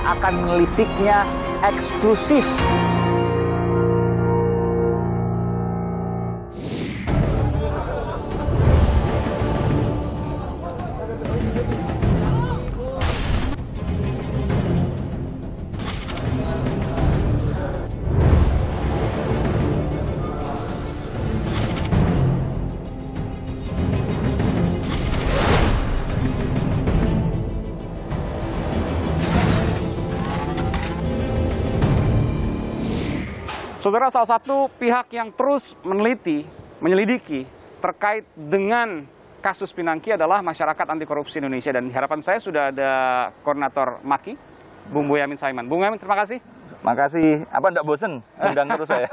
akan melisiknya eksklusif Saudara salah satu pihak yang terus meneliti, menyelidiki terkait dengan kasus Pinangki adalah masyarakat anti korupsi Indonesia dan harapan saya sudah ada koordinator Maki Bung Boyamin Saiman. Bung Boyamin, terima kasih. Terima kasih. Apa enggak bosen undang terus saya?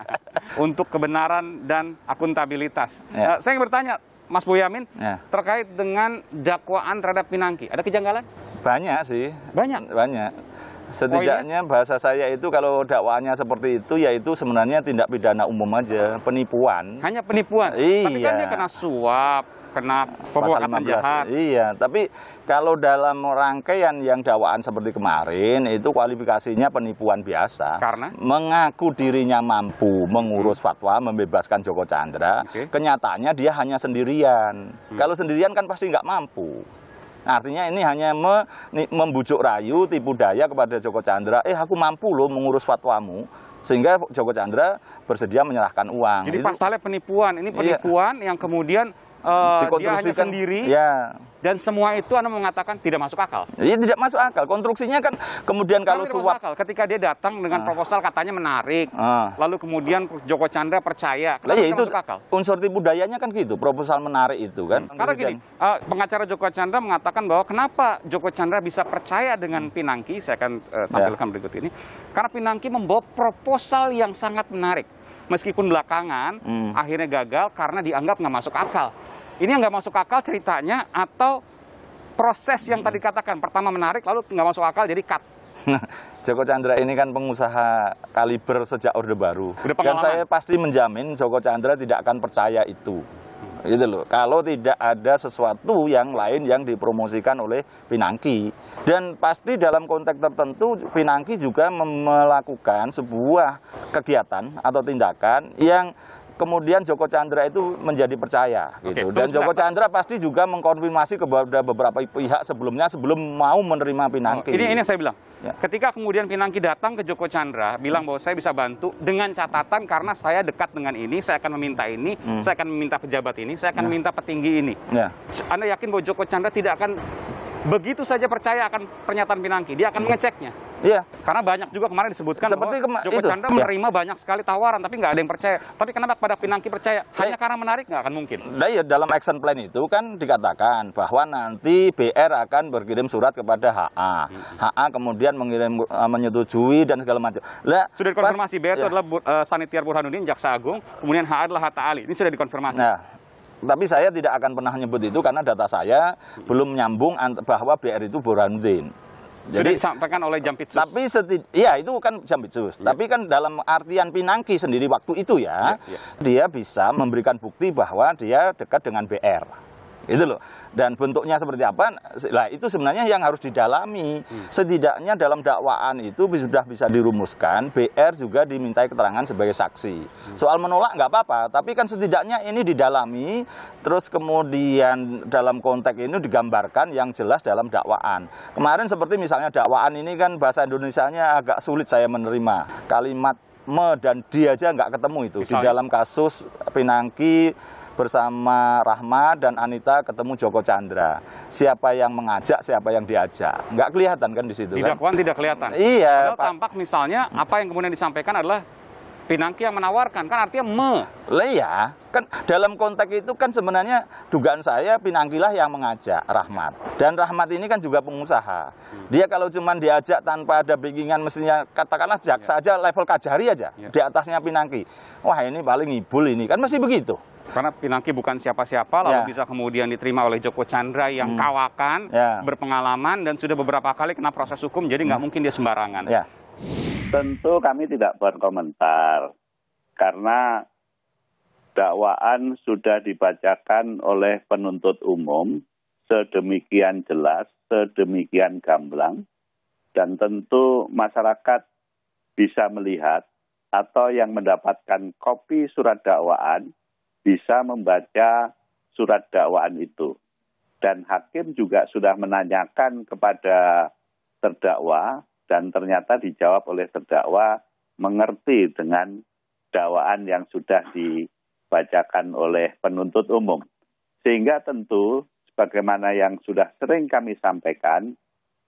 Untuk kebenaran dan akuntabilitas. Ya. Eh, saya ingin bertanya, Mas Boyamin, ya. terkait dengan dakwaan terhadap Pinangki. Ada kejanggalan? Banyak sih. Banyak? Banyak. Setidaknya oh, iya? bahasa saya itu kalau dakwaannya seperti itu yaitu sebenarnya tindak pidana umum aja, penipuan. Hanya penipuan. Iya. Tapi kan iya. dia kena suap, kena perbuatan jahat. Iya, tapi kalau dalam rangkaian yang dakwaan seperti kemarin itu kualifikasinya penipuan biasa. Karena mengaku dirinya mampu mengurus fatwa membebaskan Joko Chandra, okay. kenyataannya dia hanya sendirian. Hmm. Kalau sendirian kan pasti nggak mampu. Artinya ini hanya me, membujuk rayu, tipu daya kepada Joko Chandra. Eh aku mampu loh mengurus fatwamu sehingga Joko Chandra bersedia menyerahkan uang. Jadi pasalnya penipuan, ini iya. penipuan iya. yang kemudian uh, dia hanya sendiri ya. dan semua itu Anda mengatakan tidak masuk akal. jadi iya, tidak masuk akal. Konstruksinya kan kemudian kalau tidak suap akal. ketika dia datang dengan ah. proposal katanya menarik, uh. lalu kemudian Joko Chandra percaya. Lah ya itu masuk akal. unsur tipu dayanya kan gitu, proposal menarik itu kan. Hmm. Karena gini, uh, pengacara Joko Chandra mengatakan bahwa kenapa Joko Chandra bisa percaya dengan hmm. Pinangki, saya akan uh, tampilkan ya. berikut ini. Karena Pinangki membawa proposal yang sangat menarik meskipun belakangan hmm. akhirnya gagal karena dianggap nggak masuk akal. Ini yang nggak masuk akal ceritanya atau proses yang hmm. tadi katakan pertama menarik lalu nggak masuk akal jadi cut. Nah, Joko Chandra ini kan pengusaha kaliber sejak Orde Baru. Dan saya pasti menjamin Joko Chandra tidak akan percaya itu gitu loh. Kalau tidak ada sesuatu yang lain yang dipromosikan oleh Pinangki dan pasti dalam konteks tertentu Pinangki juga melakukan sebuah kegiatan atau tindakan yang kemudian Joko Chandra itu menjadi percaya gitu. Dan Joko Chandra pasti juga mengkonfirmasi kepada beberapa pihak sebelumnya sebelum mau menerima Pinangki. Oh, ini ini saya bilang. Ya. Ketika kemudian Pinangki datang ke Joko Chandra bilang hmm. bahwa saya bisa bantu dengan catatan karena saya dekat dengan ini, saya akan meminta ini, hmm. saya akan meminta pejabat ini, saya akan ya. meminta petinggi ini. Ya. Anda yakin bahwa Joko Chandra tidak akan begitu saja percaya akan pernyataan Pinangki? Dia akan hmm. mengeceknya. Iya. Karena banyak juga kemarin disebutkan Seperti bahwa kema Joko itu. Chandra iya. menerima banyak sekali tawaran, tapi nggak ada yang percaya. Tapi kenapa pada Pinangki percaya? Iya. Hanya karena menarik nggak akan mungkin. Nah, ya, dalam action plan itu kan dikatakan bahwa nanti BR akan berkirim surat kepada HA. Hmm. HA kemudian mengirim, uh, menyetujui dan segala macam. Nah, sudah dikonfirmasi pas, BR ya. itu iya. adalah uh, Sanitiar Burhanuddin, Jaksa Agung, kemudian HA adalah Hatta Ali. Ini sudah dikonfirmasi. Nah, tapi saya tidak akan pernah menyebut itu karena data saya mm-hmm. belum menyambung bahwa BR itu Burhanuddin. Jadi Sudah disampaikan oleh Jampitsus. Tapi seti, ya itu kan Jampitsus. Ya. Tapi kan dalam artian Pinangki sendiri waktu itu ya, ya, ya, dia bisa memberikan bukti bahwa dia dekat dengan BR. Itu loh. Dan bentuknya seperti apa? Lah itu sebenarnya yang harus didalami. Hmm. Setidaknya dalam dakwaan itu sudah bisa dirumuskan. BR juga dimintai keterangan sebagai saksi. Hmm. Soal menolak nggak apa-apa, tapi kan setidaknya ini didalami. Terus kemudian dalam konteks ini digambarkan yang jelas dalam dakwaan. Kemarin seperti misalnya dakwaan ini kan bahasa Indonesia-nya agak sulit saya menerima kalimat me dan dia aja nggak ketemu itu Misalnya. di dalam kasus Pinangki bersama Rahmat dan Anita ketemu Joko Chandra. Siapa yang mengajak, siapa yang diajak. Enggak kelihatan kan di situ Di kan? tidak kelihatan. Iya. Kalau tampak misalnya apa yang kemudian disampaikan adalah Pinangki yang menawarkan kan artinya me. Lah ya, kan dalam konteks itu kan sebenarnya dugaan saya Pinangkilah yang mengajak Rahmat. Dan Rahmat ini kan juga pengusaha. Hmm. Dia kalau cuma diajak tanpa ada bikingan mestinya katakanlah jaksa ya. aja level kajari aja ya. di atasnya Pinangki. Wah, ini paling ngibul ini kan masih begitu. Karena Pinangki bukan siapa-siapa, lalu yeah. bisa kemudian diterima oleh Joko Chandra yang hmm. kawakan, yeah. berpengalaman, dan sudah beberapa kali kena proses hukum, jadi nggak hmm. mungkin dia sembarangan. Yeah. Tentu kami tidak berkomentar, karena dakwaan sudah dibacakan oleh penuntut umum sedemikian jelas, sedemikian gamblang, dan tentu masyarakat bisa melihat atau yang mendapatkan kopi surat dakwaan bisa membaca surat dakwaan itu. Dan hakim juga sudah menanyakan kepada terdakwa dan ternyata dijawab oleh terdakwa mengerti dengan dakwaan yang sudah dibacakan oleh penuntut umum. Sehingga tentu sebagaimana yang sudah sering kami sampaikan,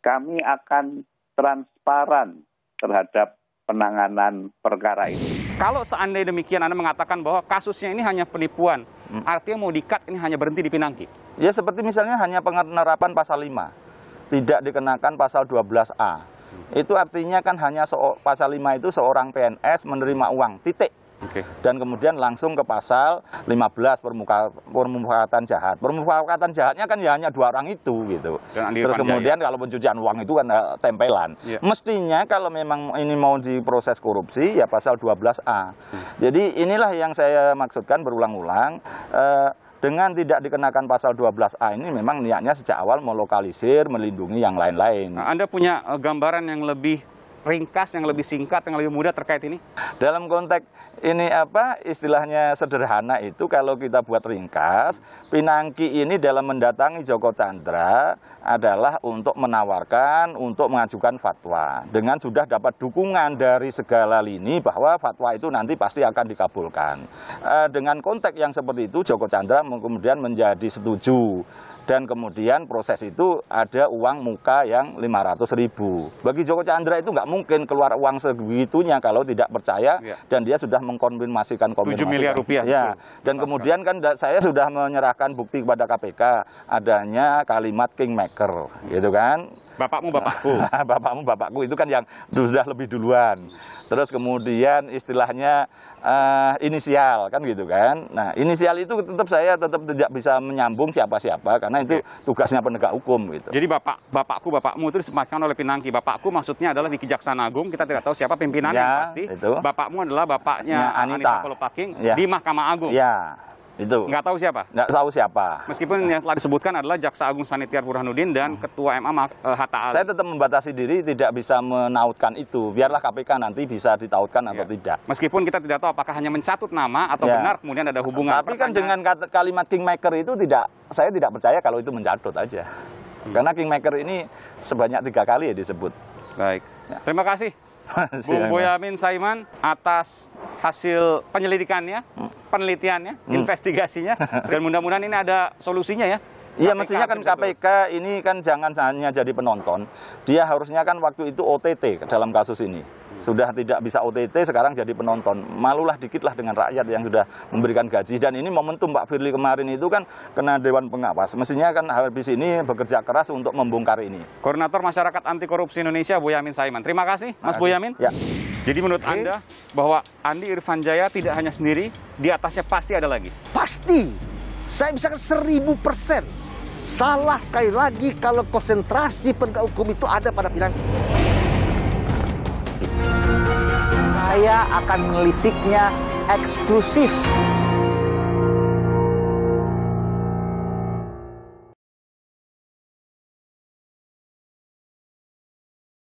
kami akan transparan terhadap penanganan perkara ini. Kalau seandainya demikian Anda mengatakan bahwa kasusnya ini hanya penipuan, hmm. artinya mau dikat ini hanya berhenti di Pinangki. Ya seperti misalnya hanya penerapan pasal 5, tidak dikenakan pasal 12A. Hmm. Itu artinya kan hanya so pasal 5 itu seorang PNS menerima uang, titik okay. dan kemudian langsung ke pasal 15 permuka, permufakatan jahat permufakatan jahatnya kan ya hanya dua orang itu gitu dan terus kemudian ya. kalau pencucian uang itu kan eh, tempelan yeah. mestinya kalau memang ini mau diproses korupsi ya pasal 12a hmm. jadi inilah yang saya maksudkan berulang-ulang Uh, dengan tidak dikenakan pasal 12A ini memang niatnya sejak awal melokalisir, melindungi yang lain-lain. Nah, Anda punya eh, gambaran yang lebih ringkas, yang lebih singkat, yang lebih mudah terkait ini? Dalam konteks ini apa istilahnya sederhana itu kalau kita buat ringkas, Pinangki ini dalam mendatangi Joko Chandra adalah untuk menawarkan, untuk mengajukan fatwa. Dengan sudah dapat dukungan dari segala lini bahwa fatwa itu nanti pasti akan dikabulkan. Eh, dengan konteks yang seperti itu Joko Chandra kemudian menjadi setuju dan kemudian proses itu ada uang muka yang 500 ribu. Bagi Joko Chandra itu nggak mungkin keluar uang segitunya kalau tidak percaya ya. dan dia sudah mengkonfirmasikan konfirmasi. 7 miliar kan. rupiah. Ya. Dan Masa kemudian kan saya sudah menyerahkan bukti kepada KPK adanya kalimat kingmaker, gitu kan. Bapakmu bapakku. bapakmu bapakku itu kan yang sudah lebih duluan. Terus kemudian istilahnya uh, inisial kan gitu kan. Nah, inisial itu tetap saya tetap tidak bisa menyambung siapa-siapa karena itu iya. tugasnya penegak hukum gitu. Jadi bapak bapakku bapakmu itu disematkan oleh Pinangki. Bapakku maksudnya adalah di Kejaksaan Kejaksaan Agung, kita tidak tahu siapa pimpinan ya, pasti. Itu. Bapakmu adalah bapaknya ya, Anita, Anita Kolopaking ya. di Mahkamah Agung. Ya. Itu. Nggak tahu siapa? Nggak tahu siapa. Meskipun nah. yang telah disebutkan adalah Jaksa Agung Sanitiar Burhanuddin dan hmm. Ketua MA eh, Hatta Ali. Saya tetap membatasi diri tidak bisa menautkan itu. Biarlah KPK nanti bisa ditautkan atau ya. tidak. Meskipun kita tidak tahu apakah hanya mencatut nama atau ya. benar kemudian ada hubungan. Tapi kan dengan kalimat kingmaker itu tidak, saya tidak percaya kalau itu mencatut aja. Karena Kingmaker ini sebanyak tiga kali ya disebut. Baik. Ya. Terima kasih. Bung Boyamin Saiman atas hasil penyelidikannya, hmm. penelitiannya, hmm. investigasinya, dan mudah-mudahan ini ada solusinya ya. Iya mestinya kan KPK ini kan jangan hanya jadi penonton, dia harusnya kan waktu itu OTT dalam kasus ini. Iya. sudah tidak bisa OTT sekarang jadi penonton malulah dikitlah dengan rakyat yang sudah memberikan gaji dan ini momentum Pak Firly kemarin itu kan kena Dewan Pengawas mestinya kan habis ini bekerja keras untuk membongkar ini Koordinator Masyarakat Anti Korupsi Indonesia Boyamin Saiman terima kasih Mas Boyamin ya. jadi menurut okay. Anda bahwa Andi Irfan Jaya tidak hanya sendiri di atasnya pasti ada lagi pasti saya bisa seribu persen Salah sekali lagi kalau konsentrasi penegak hukum itu ada pada pinang saya akan melisiknya eksklusif